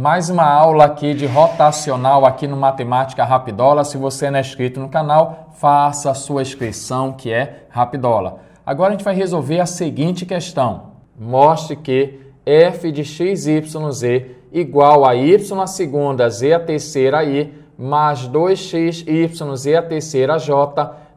Mais uma aula aqui de rotacional aqui no Matemática Rapidola. Se você não é inscrito no canal, faça a sua inscrição que é Rapidola. Agora a gente vai resolver a seguinte questão. Mostre que f de z igual a y a segunda, z a terceira i, mais 2 z a terceira j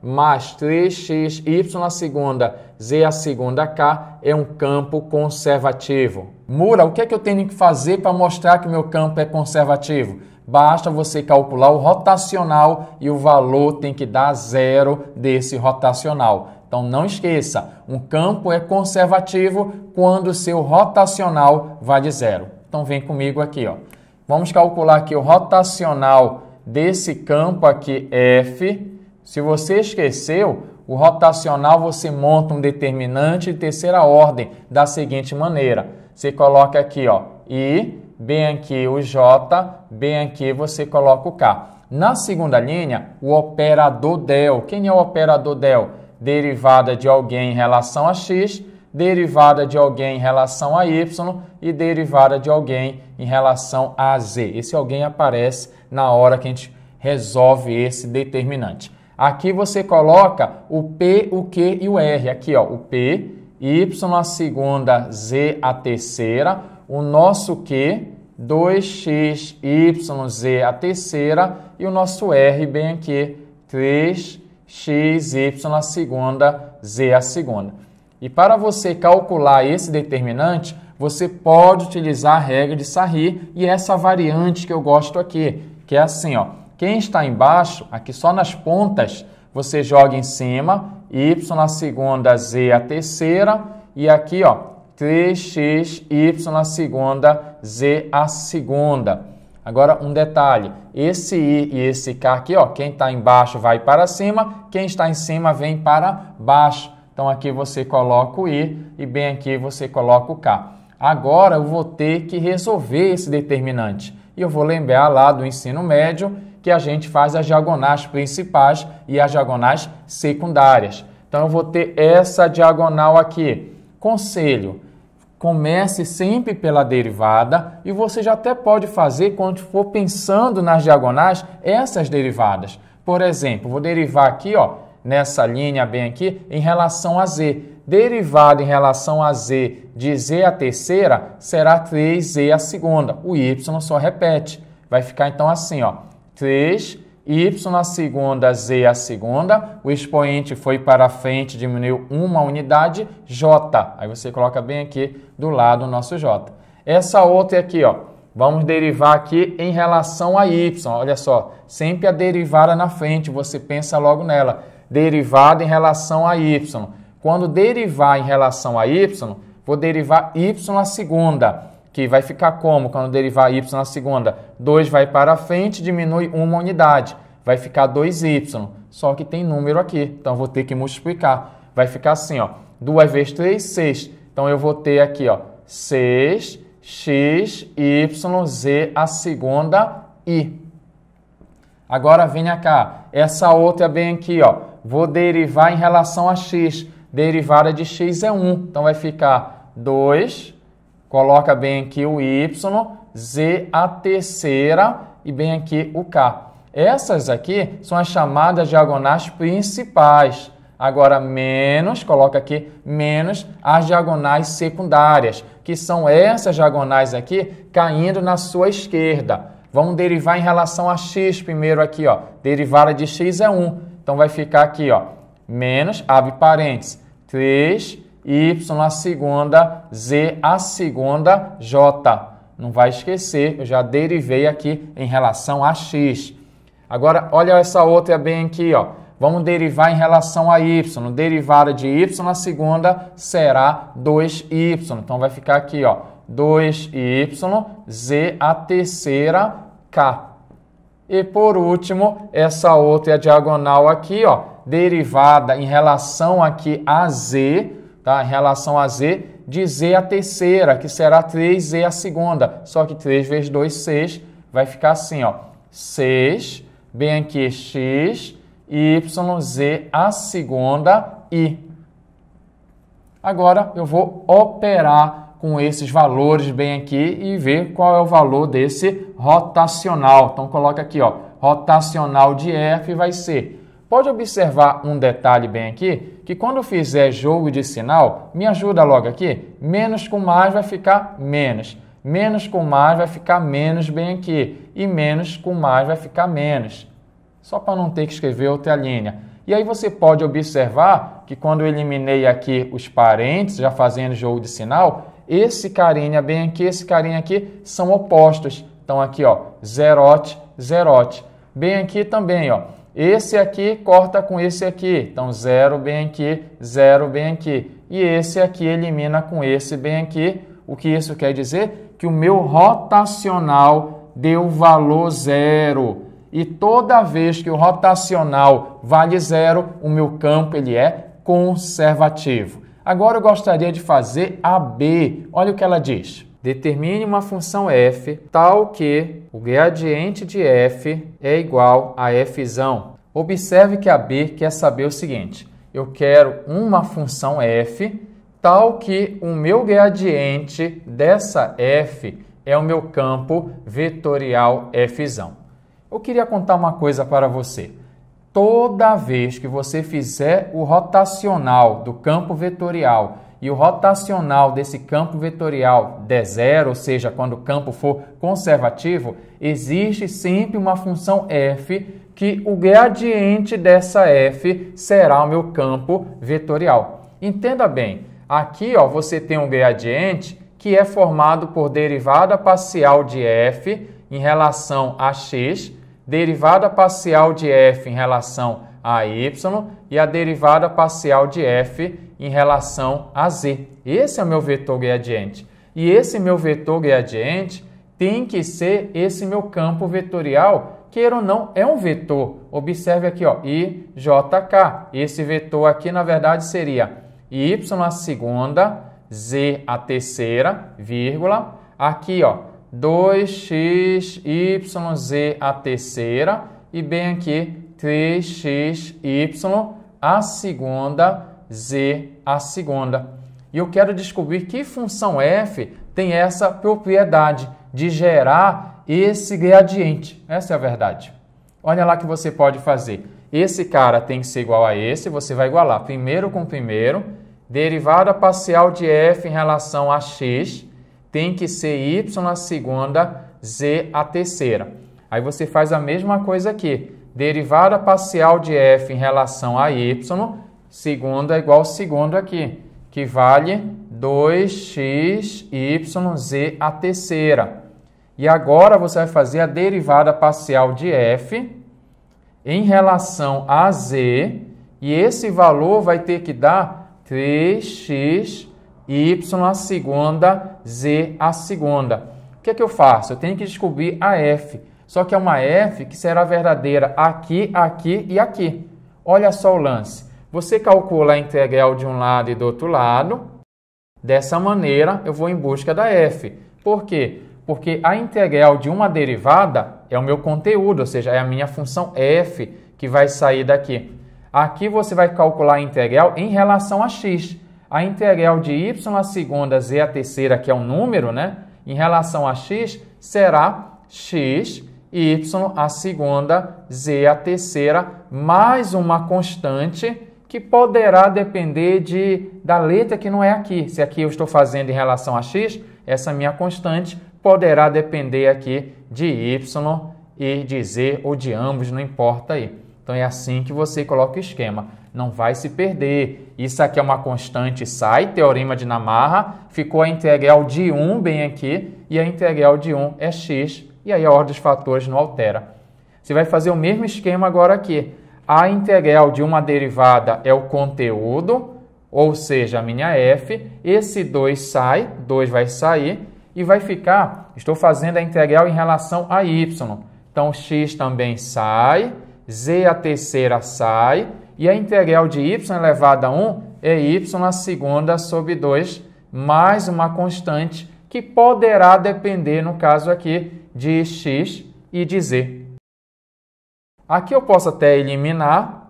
mais 3xy a segunda z a segunda k é um campo conservativo. Mura, o que é que eu tenho que fazer para mostrar que meu campo é conservativo? Basta você calcular o rotacional e o valor tem que dar zero desse rotacional. Então não esqueça, um campo é conservativo quando seu rotacional vai de zero. Então vem comigo aqui, ó. Vamos calcular aqui o rotacional desse campo aqui F se você esqueceu, o rotacional você monta um determinante de terceira ordem da seguinte maneira. Você coloca aqui, ó, I, bem aqui o J, bem aqui você coloca o K. Na segunda linha, o operador del. Quem é o operador del? Derivada de alguém em relação a x, derivada de alguém em relação a y e derivada de alguém em relação a z. Esse alguém aparece na hora que a gente resolve esse determinante. Aqui você coloca o P, o Q e o R. Aqui, ó, o P, Y, a segunda, Z, a terceira. O nosso Q, 2X, Y, Z, a terceira. E o nosso R, bem aqui, 3X, Y, a segunda, Z, a segunda. E para você calcular esse determinante, você pode utilizar a regra de Sarri e essa variante que eu gosto aqui, que é assim, ó quem está embaixo, aqui só nas pontas, você joga em cima, y na segunda, z a terceira, e aqui, ó, 3x, y na segunda, z a segunda. Agora, um detalhe, esse i e esse k aqui, ó, quem está embaixo vai para cima, quem está em cima vem para baixo. Então, aqui você coloca o i e bem aqui você coloca o k. Agora, eu vou ter que resolver esse determinante. E eu vou lembrar lá do ensino médio que a gente faz as diagonais principais e as diagonais secundárias. Então, eu vou ter essa diagonal aqui. Conselho, comece sempre pela derivada e você já até pode fazer, quando for pensando nas diagonais, essas derivadas. Por exemplo, vou derivar aqui, ó, nessa linha bem aqui, em relação a z. Derivada em relação a z de z a terceira será 3z a segunda. O y só repete. Vai ficar então assim, ó. 3, y a segunda, z a segunda, o expoente foi para frente, diminuiu uma unidade, j. Aí você coloca bem aqui do lado o nosso j. Essa outra aqui, ó, vamos derivar aqui em relação a y. Olha só, sempre a derivada na frente, você pensa logo nela. Derivada em relação a y. Quando derivar em relação a y, vou derivar y a segunda que vai ficar como quando derivar y na segunda? 2 vai para frente, diminui uma unidade, vai ficar 2y, só que tem número aqui, então vou ter que multiplicar. Vai ficar assim, ó, 2 vezes 3, 6. Então eu vou ter aqui, ó, 6, xyz a segunda, i. Agora venha cá, essa outra bem aqui, ó, vou derivar em relação a x. Derivada de x é 1, então vai ficar 2 Coloca bem aqui o Y, Z a terceira e bem aqui o K. Essas aqui são as chamadas diagonais principais. Agora, menos, coloca aqui, menos as diagonais secundárias, que são essas diagonais aqui caindo na sua esquerda. Vamos derivar em relação a x primeiro aqui, ó. Derivada de x é 1. Então, vai ficar aqui, ó, menos, abre parênteses, 3 y a segunda, z a segunda, j. Não vai esquecer, eu já derivei aqui em relação a x. Agora, olha essa outra bem aqui, ó. Vamos derivar em relação a y. Derivada de y a segunda será 2y. Então vai ficar aqui, ó. 2y, z a terceira, k. E por último, essa outra diagonal aqui, ó, derivada em relação aqui a z, tá? em relação a Z, de Z a terceira, que será 3Z a segunda. Só que 3 vezes 2, 6, vai ficar assim, ó. 6, bem aqui, é X, Y, Z a segunda, I. Agora eu vou operar com esses valores bem aqui e ver qual é o valor desse rotacional. Então coloca aqui, ó, rotacional de F vai ser. Pode observar um detalhe bem aqui que quando fizer jogo de sinal, me ajuda logo aqui, menos com mais vai ficar menos. Menos com mais vai ficar menos bem aqui. E menos com mais vai ficar menos. Só para não ter que escrever outra linha. E aí você pode observar que quando eu eliminei aqui os parênteses, já fazendo jogo de sinal, esse carinha bem aqui, esse carinha aqui são opostos. Então aqui, ó, zerote, zerote. Bem aqui também, ó, esse aqui corta com esse aqui, então zero bem aqui, zero bem aqui. E esse aqui elimina com esse bem aqui. O que isso quer dizer? Que o meu rotacional deu valor zero. E toda vez que o rotacional vale zero, o meu campo ele é conservativo. Agora eu gostaria de fazer a B. Olha o que ela diz. Determine uma função f tal que o gradiente de f é igual a f. Observe que a B quer saber o seguinte: eu quero uma função f tal que o meu gradiente dessa f é o meu campo vetorial f. Eu queria contar uma coisa para você. Toda vez que você fizer o rotacional do campo vetorial e o rotacional desse campo vetorial é zero, ou seja, quando o campo for conservativo, existe sempre uma função f que o gradiente dessa f será o meu campo vetorial. Entenda bem, aqui ó, você tem um gradiente que é formado por derivada parcial de f em relação a x, derivada parcial de f em relação a y e a derivada parcial de f em relação a Z. Esse é o meu vetor gradiente. E esse meu vetor gradiente tem que ser esse meu campo vetorial, queira ou não, é um vetor. Observe aqui, ó, IJK. Esse vetor aqui, na verdade, seria Y a segunda, Z a terceira, vírgula. Aqui, ó, 2 x Z a terceira e bem aqui 3 x y a segunda z a segunda. E eu quero descobrir que função f tem essa propriedade de gerar esse gradiente. Essa é a verdade. Olha lá que você pode fazer. Esse cara tem que ser igual a esse, você vai igualar primeiro com primeiro. Derivada parcial de f em relação a x tem que ser y a segunda, z a terceira. Aí você faz a mesma coisa aqui. Derivada parcial de f em relação a y Segunda é igual segundo aqui, que vale 2x, y, z a terceira. E agora você vai fazer a derivada parcial de f em relação a z, e esse valor vai ter que dar 3x y a segunda z a segunda. O que é que eu faço? Eu tenho que descobrir a f. Só que é uma f que será verdadeira aqui, aqui e aqui. Olha só o lance. Você calcula a integral de um lado e do outro lado. Dessa maneira, eu vou em busca da f. Por quê? Porque a integral de uma derivada é o meu conteúdo, ou seja, é a minha função f que vai sair daqui. Aqui você vai calcular a integral em relação a x. A integral de y a segunda, z a terceira, que é um número, né? Em relação a x, será x y a segunda, z a terceira, mais uma constante que poderá depender de, da letra que não é aqui. Se aqui eu estou fazendo em relação a x, essa minha constante poderá depender aqui de y e de z ou de ambos, não importa aí. Então é assim que você coloca o esquema. Não vai se perder. Isso aqui é uma constante, sai, teorema de Namarra, ficou a integral de 1 bem aqui, e a integral de 1 é x, e aí a ordem dos fatores não altera. Você vai fazer o mesmo esquema agora aqui. A integral de uma derivada é o conteúdo, ou seja, a minha f. Esse 2 sai, 2 vai sair e vai ficar, estou fazendo a integral em relação a y. Então, x também sai, z a terceira sai e a integral de y elevado a 1 é y a segunda sobre 2 mais uma constante que poderá depender, no caso aqui, de x e de z. Aqui eu posso até eliminar.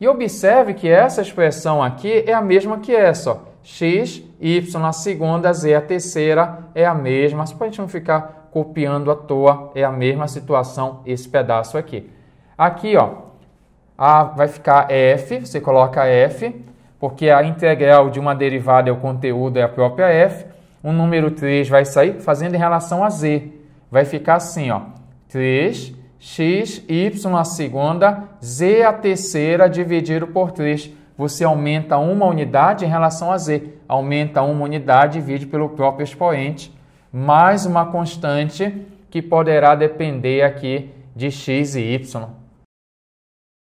E observe que essa expressão aqui é a mesma que essa. X, Y, a segunda, Z, a terceira é a mesma. Só para a gente não ficar copiando à toa, é a mesma situação esse pedaço aqui. Aqui, ó, a, vai ficar F, você coloca F, porque a integral de uma derivada é o conteúdo, é a própria F. O número 3 vai sair fazendo em relação a Z. Vai ficar assim, ó, 3 x, y a segunda, z a terceira dividido por 3. Você aumenta uma unidade em relação a z. Aumenta uma unidade, divide pelo próprio expoente, mais uma constante que poderá depender aqui de x e y,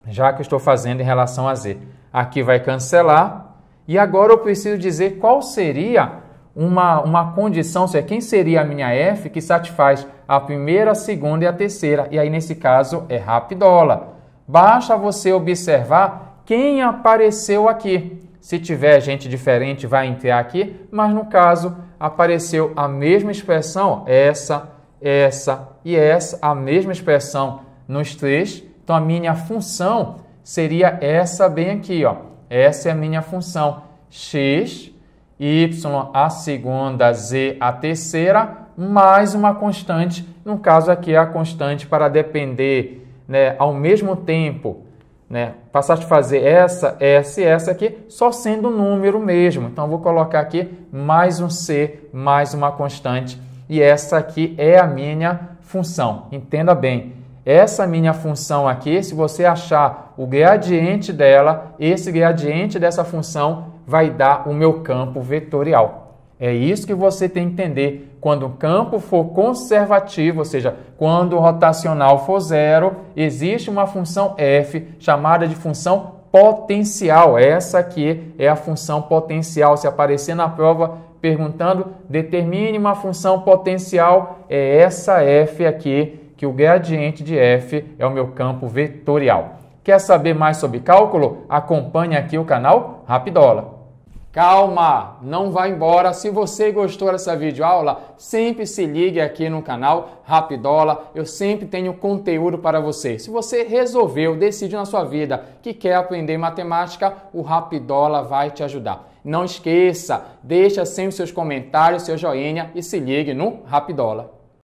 já que estou fazendo em relação a z. Aqui vai cancelar. E agora eu preciso dizer qual seria uma, uma condição, seja, é, quem seria a minha F que satisfaz a primeira, a segunda e a terceira? E aí, nesse caso, é rapidola. Basta você observar quem apareceu aqui. Se tiver gente diferente, vai entrar aqui, mas no caso, apareceu a mesma expressão, essa, essa e essa, a mesma expressão nos três. Então, a minha função seria essa bem aqui, ó. Essa é a minha função. x y, a segunda, z, a terceira, mais uma constante. No caso aqui é a constante para depender né, ao mesmo tempo, né, de fazer essa, essa e essa aqui, só sendo um número mesmo. Então, vou colocar aqui mais um c, mais uma constante. E essa aqui é a minha função. Entenda bem. Essa minha função aqui, se você achar o gradiente dela, esse gradiente dessa função vai dar o meu campo vetorial. É isso que você tem que entender. Quando o campo for conservativo, ou seja, quando o rotacional for zero, existe uma função f chamada de função potencial. Essa aqui é a função potencial. Se aparecer na prova perguntando, determine uma função potencial, é essa f aqui, que o gradiente de f é o meu campo vetorial. Quer saber mais sobre cálculo? Acompanhe aqui o canal Rapidola. Calma, não vá embora. Se você gostou dessa videoaula, sempre se ligue aqui no canal Rapidola. Eu sempre tenho conteúdo para você. Se você resolveu, decidiu na sua vida que quer aprender matemática, o Rapidola vai te ajudar. Não esqueça, deixa sempre seus comentários, seu joinha e se ligue no Rapidola.